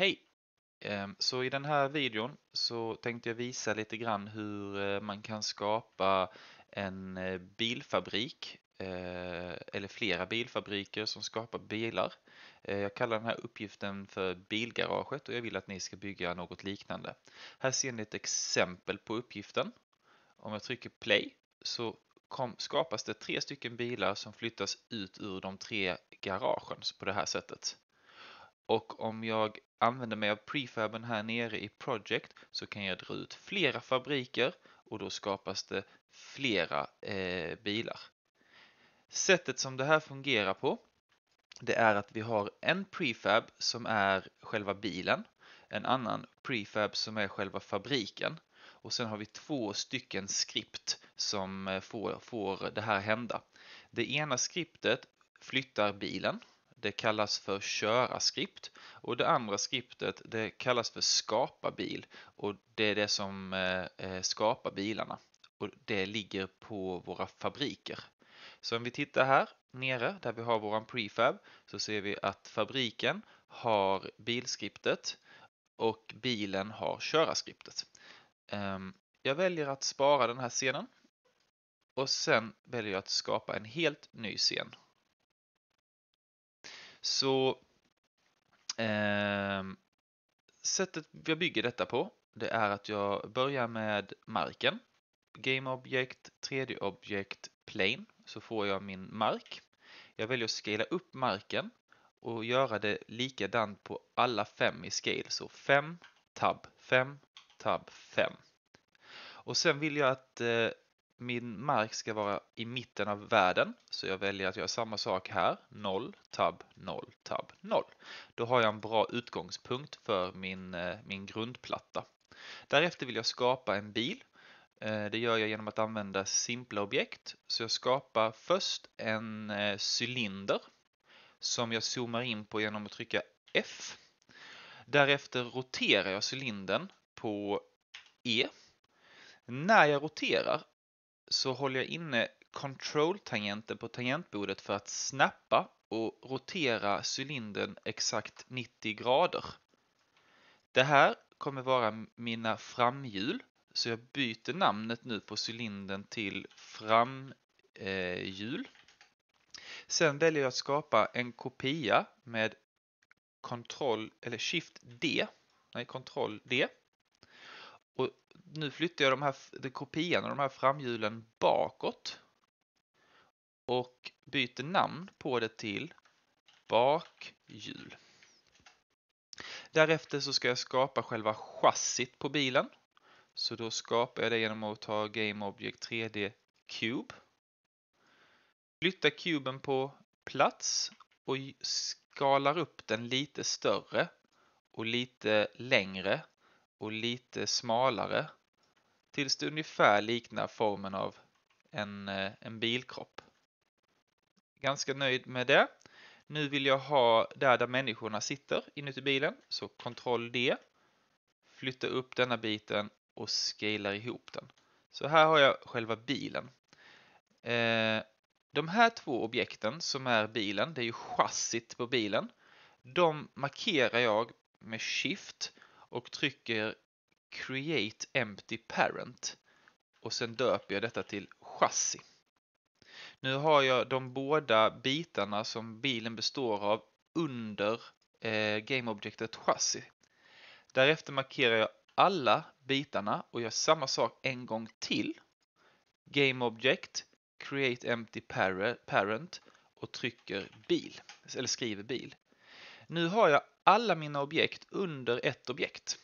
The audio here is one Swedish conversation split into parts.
Hej! Ehm, så i den här videon så tänkte jag visa lite grann hur eh, man kan skapa en eh, bilfabrik eh, eller flera bilfabriker som skapar bilar. Jag kallar den här uppgiften för bilgaraget och jag vill att ni ska bygga något liknande. Här ser ni ett exempel på uppgiften. Om jag trycker play så skapas det tre stycken bilar som flyttas ut ur de tre garagen på det här sättet. Och om jag använder mig av prefaben här nere i Project så kan jag dra ut flera fabriker och då skapas det flera eh, bilar. Sättet som det här fungerar på det är att vi har en prefab som är själva bilen, en annan prefab som är själva fabriken och sen har vi två stycken skript som eh, får, får det här hända. Det ena skriptet flyttar bilen det kallas för köra skript och det andra skriptet det kallas för skapa bil och det är det som eh, eh, skapar bilarna och det ligger på våra fabriker. Så om vi tittar här nere där vi har våran prefab så ser vi att fabriken har bilskriptet och bilen har köra-skriptet. Ehm, jag väljer att spara den här scenen och sen väljer jag att skapa en helt ny scen så eh, sättet jag bygger detta på det är att jag börjar med marken. Game Object, 3D Object, Plane så får jag min mark. Jag väljer att scala upp marken och göra det likadant på alla fem i scale. Så 5, tab, 5, tab, 5. Och sen vill jag att eh, min mark ska vara i mitten av världen, så jag väljer att göra samma sak här. 0, tab, 0, tab, 0. Då har jag en bra utgångspunkt för min, eh, min grundplatta. Därefter vill jag skapa en bil. Eh, det gör jag genom att använda simpla objekt. Så jag skapar först en eh, cylinder som jag zoomar in på genom att trycka F. Därefter roterar jag cylindern på E. När jag roterar så håller jag inne Control-tangenten på tangentbordet för att snappa och rotera cylindern exakt 90 grader. Det här kommer vara mina framhjul så jag byter namnet nu på cylindern till framhjul. Sen väljer jag att skapa en kopia med Ctrl eller Shift D. Nej, Ctrl D. Och nu flyttar jag de här de kopian och de här framhjulen bakåt. Och byter namn på det till bakhjul. Därefter så ska jag skapa själva chassit på bilen. Så då skapar jag det genom att ta GameObject 3D Cube. Flytta kuben på plats och skalar upp den lite större och lite längre och lite smalare tills det ungefär liknar formen av en, eh, en bilkropp. Ganska nöjd med det. Nu vill jag ha där, där människorna sitter inuti bilen, så kontroll D. Flytta upp denna biten och Scala ihop den. Så här har jag själva bilen. Eh, de här två objekten som är bilen, det är ju chassit på bilen. De markerar jag med shift och trycker Create Empty Parent och sen döper jag detta till chassi. Nu har jag de båda bitarna som bilen består av under eh, GameObjectet chassi. Därefter markerar jag alla bitarna och gör samma sak en gång till. GameObject, Create Empty Parent och trycker bil, eller skriver bil. Nu har jag alla mina objekt under ett objekt.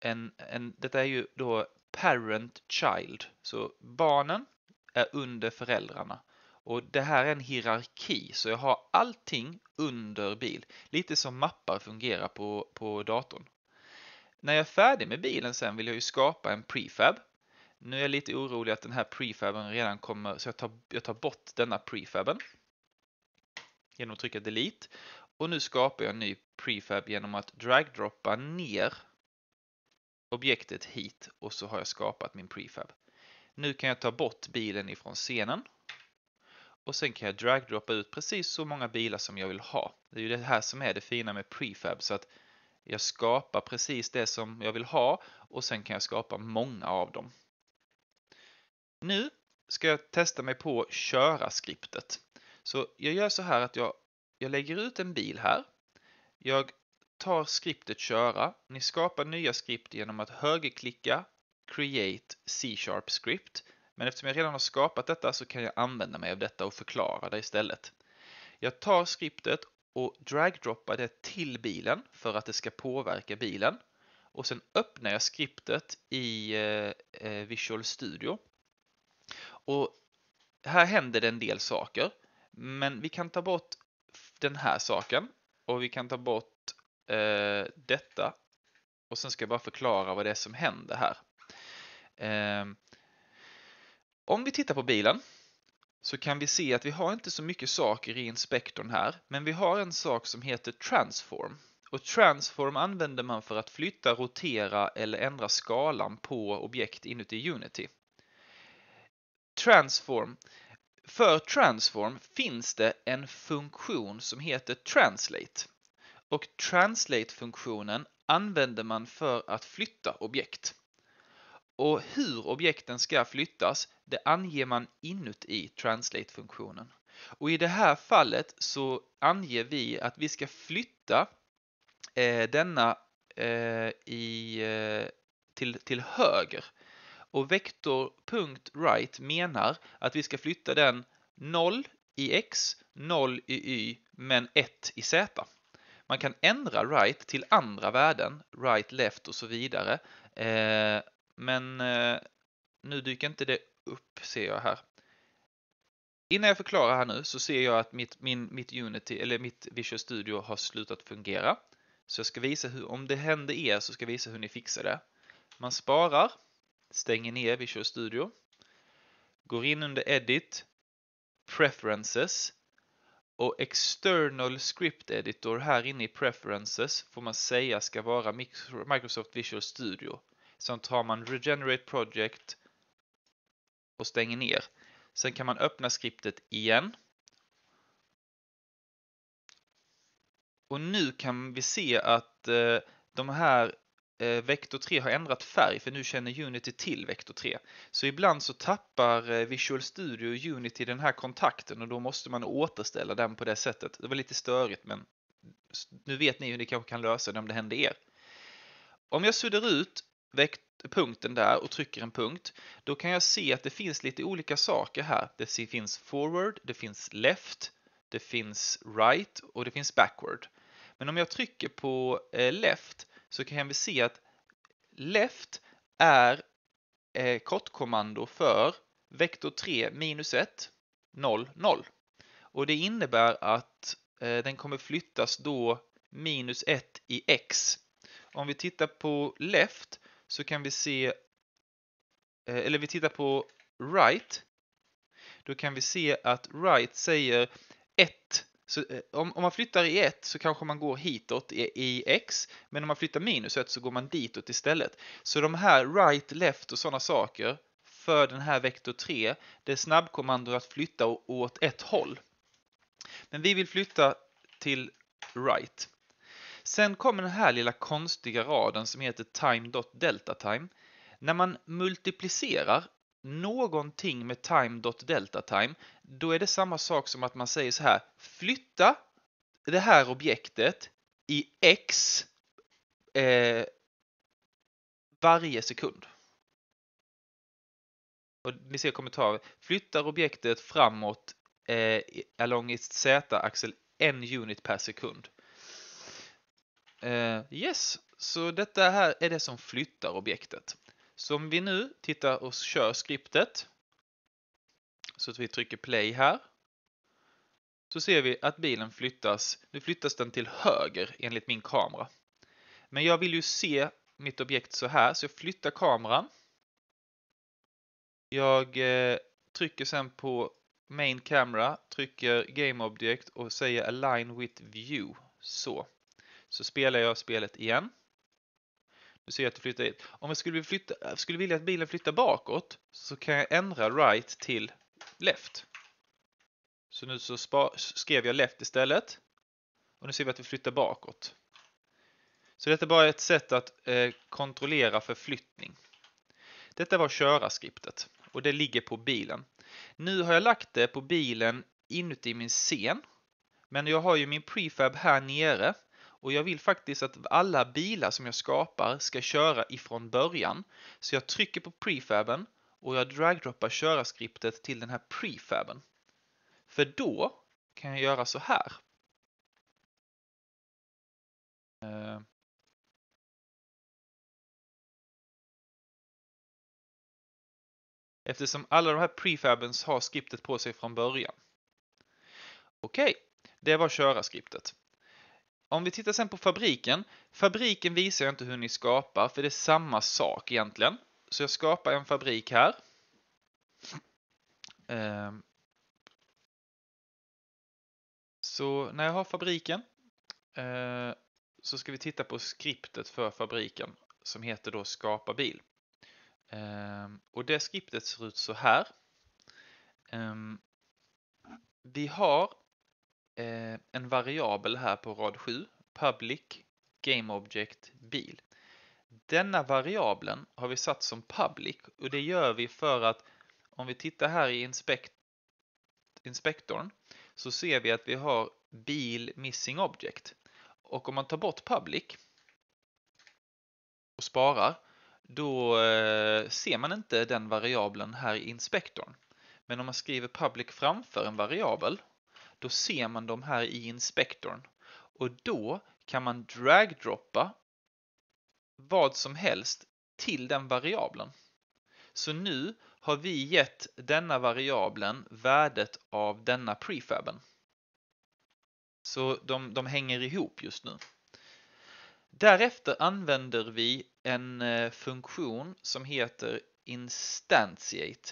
En, en, detta är ju då parent child, så barnen är under föräldrarna. Och det här är en hierarki, så jag har allting under bil. Lite som mappar fungerar på, på datorn. När jag är färdig med bilen sen vill jag ju skapa en prefab. Nu är jag lite orolig att den här prefaben redan kommer, så jag tar, jag tar bort denna prefaben. Genom att trycka delete. Och nu skapar jag en ny prefab genom att dragdroppa ner objektet hit och så har jag skapat min prefab. Nu kan jag ta bort bilen ifrån scenen och sen kan jag dragdroppa ut precis så många bilar som jag vill ha. Det är ju det här som är det fina med prefab så att jag skapar precis det som jag vill ha och sen kan jag skapa många av dem. Nu ska jag testa mig på köra skriptet. Så jag gör så här att jag jag lägger ut en bil här. Jag tar skriptet köra. Ni skapar nya skript genom att högerklicka Create C-sharp script. Men eftersom jag redan har skapat detta så kan jag använda mig av detta och förklara det istället. Jag tar skriptet och drag droppar det till bilen för att det ska påverka bilen. Och sen öppnar jag skriptet i eh, eh, Visual Studio. Och här händer det en del saker. Men vi kan ta bort den här saken och vi kan ta bort eh, detta. Och sen ska jag bara förklara vad det är som händer här. Eh, om vi tittar på bilen så kan vi se att vi har inte så mycket saker i inspektorn här, men vi har en sak som heter transform. Och transform använder man för att flytta, rotera eller ändra skalan på objekt inuti Unity. Transform för transform finns det en funktion som heter translate. Och translate-funktionen använder man för att flytta objekt. Och hur objekten ska flyttas, det anger man inuti translate-funktionen. Och i det här fallet så anger vi att vi ska flytta eh, denna eh, i, eh, till, till höger och Vector.right menar att vi ska flytta den 0 i x, 0 i y, men 1 i z. Man kan ändra right till andra värden, right, left och så vidare. Eh, men eh, nu dyker inte det upp ser jag här. Innan jag förklarar här nu så ser jag att mitt, min, mitt Unity eller mitt Visual Studio har slutat fungera. Så jag ska visa hur, om det händer er så ska jag visa hur ni fixar det. Man sparar stänger ner, vi kör studio. Går in under edit, preferences och external script editor här inne i preferences får man säga ska vara Microsoft Visual Studio. Sen tar man regenerate project och stänger ner. Sen kan man öppna skriptet igen. Och nu kan vi se att eh, de här Eh, vektor 3 har ändrat färg för nu känner Unity till vektor 3. Så ibland så tappar eh, Visual Studio och Unity den här kontakten och då måste man återställa den på det sättet. Det var lite störigt men nu vet ni hur ni kanske kan lösa det om det händer er. Om jag suddar ut punkten där och trycker en punkt, då kan jag se att det finns lite olika saker här. Det finns forward, det finns left, det finns right och det finns backward. Men om jag trycker på eh, left så kan vi se att left är eh, kortkommando för vektor 3 minus 1, 0, 0. Och det innebär att eh, den kommer flyttas då minus 1 i x. Om vi tittar på left så kan vi se, eh, eller vi tittar på right, då kan vi se att right säger 1 så eh, om, om, man flyttar i 1 så kanske man går hitåt i, i x, men om man flyttar minus 1 så går man ditåt istället. Så de här right, left och sådana saker för den här vektor 3, det är snabbkommando att flytta åt ett håll. Men vi vill flytta till right. Sen kommer den här lilla konstiga raden som heter time.deltatime. När man multiplicerar någonting med time time, då är det samma sak som att man säger så här, flytta det här objektet i x eh, varje sekund. Och ni ser kommentarer. Flyttar objektet framåt eh, along its z-axel en unit per sekund. Eh, yes, så detta här är det som flyttar objektet. Så om vi nu tittar och kör skriptet så att vi trycker play här så ser vi att bilen flyttas. Nu flyttas den till höger enligt min kamera. Men jag vill ju se mitt objekt så här så jag flyttar kameran. Jag eh, trycker sen på main camera, trycker game object och säger align with view. Så. Så spelar jag spelet igen. Du att du flyttar Om jag skulle, flytta, skulle vilja att bilen flyttar bakåt så kan jag ändra right till left. Så nu så spa, skrev jag left istället. Och nu ser vi att vi flyttar bakåt. Så detta är bara ett sätt att eh, kontrollera förflyttning. Detta var köra-skriptet och det ligger på bilen. Nu har jag lagt det på bilen inuti min scen. Men jag har ju min prefab här nere och jag vill faktiskt att alla bilar som jag skapar ska köra ifrån början. Så jag trycker på prefaben och jag dragdroppar köra-skriptet till den här prefaben. För då kan jag göra så här. Eh. Eftersom alla de här prefabens har skriptet på sig från början. Okej, det var köra om vi tittar sen på fabriken. Fabriken visar jag inte hur ni skapar, för det är samma sak egentligen. Så jag skapar en fabrik här. Ehm. Så när jag har fabriken eh, så ska vi titta på skriptet för fabriken som heter då skapa bil. Ehm, och det skriptet ser ut så här. Ehm, vi har Eh, en variabel här på rad 7, public Game Object bil. Denna variabeln har vi satt som public och det gör vi för att om vi tittar här i inspekt inspektorn så ser vi att vi har bil missing object. Och om man tar bort public och sparar då eh, ser man inte den variabeln här i inspektorn. Men om man skriver public framför en variabel då ser man dem här i inspektorn. Och då kan man drag-droppa vad som helst till den variablen. Så nu har vi gett denna variablen värdet av denna prefaben. Så de, de hänger ihop just nu. Därefter använder vi en eh, funktion som heter instantiate.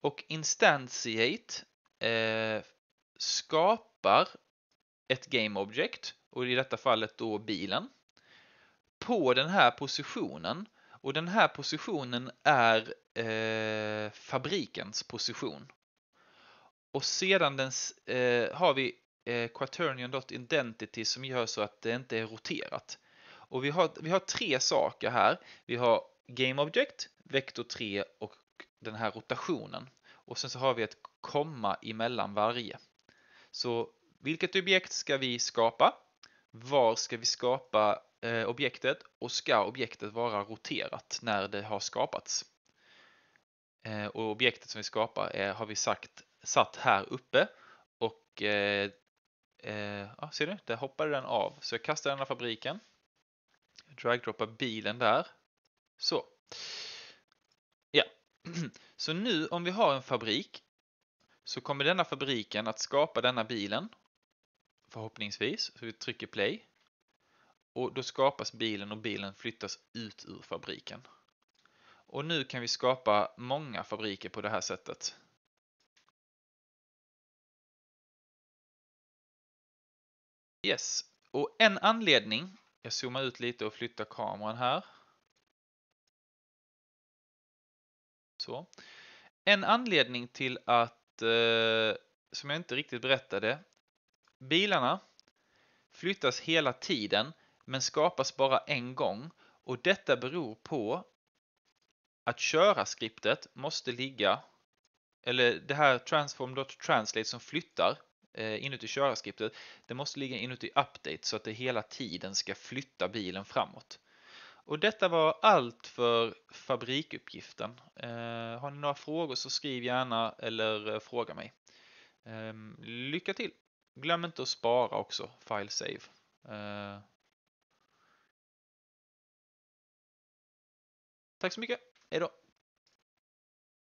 Och instantiate eh, skapar ett game object och i detta fallet då bilen på den här positionen och den här positionen är eh, fabrikens position. Och sedan den, eh, har vi eh, quaternion.identity som gör så att det inte är roterat. Och vi har, vi har tre saker här. Vi har game object, vektor 3 och den här rotationen. Och sen så har vi ett komma emellan varje. Så vilket objekt ska vi skapa? Var ska vi skapa eh, objektet? Och ska objektet vara roterat när det har skapats? Eh, och objektet som vi skapar är, har vi sagt satt här uppe och eh, eh ja, ser du, där hoppade den av. Så jag kastar den här fabriken. droppar bilen där. Så. Ja, så nu om vi har en fabrik så kommer denna fabriken att skapa denna bilen. Förhoppningsvis. Så vi trycker play. Och då skapas bilen och bilen flyttas ut ur fabriken. Och nu kan vi skapa många fabriker på det här sättet. Yes, och en anledning, jag zoomar ut lite och flyttar kameran här. Så. En anledning till att Eh, som jag inte riktigt berättade. Bilarna flyttas hela tiden men skapas bara en gång och detta beror på att köra-skriptet måste ligga, eller det här transform.translate som flyttar eh, inuti köra-skriptet, det måste ligga inuti update så att det hela tiden ska flytta bilen framåt. Och detta var allt för fabrikuppgiften. Eh, har ni några frågor så skriv gärna eller eh, fråga mig. Ehm, lycka till! Glöm inte att spara också, file save. Eh. Tack så mycket, hejdå!